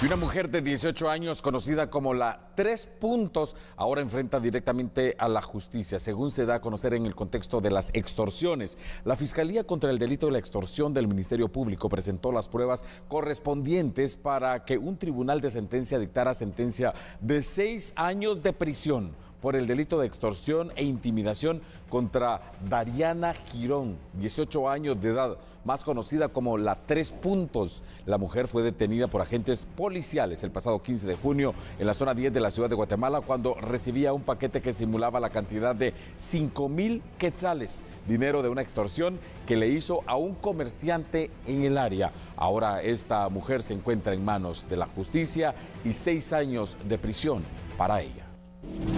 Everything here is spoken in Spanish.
Y una mujer de 18 años, conocida como la Tres Puntos, ahora enfrenta directamente a la justicia, según se da a conocer en el contexto de las extorsiones. La Fiscalía contra el Delito de la Extorsión del Ministerio Público presentó las pruebas correspondientes para que un tribunal de sentencia dictara sentencia de seis años de prisión por el delito de extorsión e intimidación contra Dariana Girón, 18 años de edad, más conocida como la Tres Puntos. La mujer fue detenida por agentes policiales el pasado 15 de junio en la zona 10 de la ciudad de Guatemala cuando recibía un paquete que simulaba la cantidad de 5 mil quetzales, dinero de una extorsión que le hizo a un comerciante en el área. Ahora esta mujer se encuentra en manos de la justicia y seis años de prisión para ella.